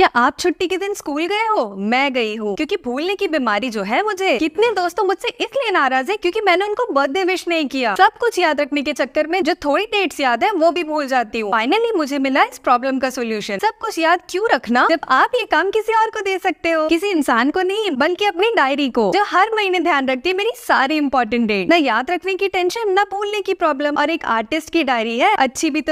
क्या आप छुट्टी के दिन स्कूल गए हो मैं गई हूँ क्योंकि भूलने की बीमारी जो है मुझे कितने दोस्तों मुझसे इसलिए नाराज है क्योंकि मैंने उनको बर्थडे विश नहीं किया सब कुछ याद रखने के चक्कर में जो थोड़ी डेट्स याद है वो भी भूल जाती हूँ फाइनली मुझे मिला इस प्रॉब्लम का सोल्यूशन सब कुछ याद क्यूँ रखना जब आप ये काम किसी और को दे सकते हो किसी इंसान को नहीं बल्कि अपनी डायरी को जो हर महीने ध्यान रखती है मेरी सारी इंपॉर्टेंट डेट न याद रखने की टेंशन न भूलने की प्रॉब्लम और एक आर्टिस्ट की डायरी है अच्छी भी तो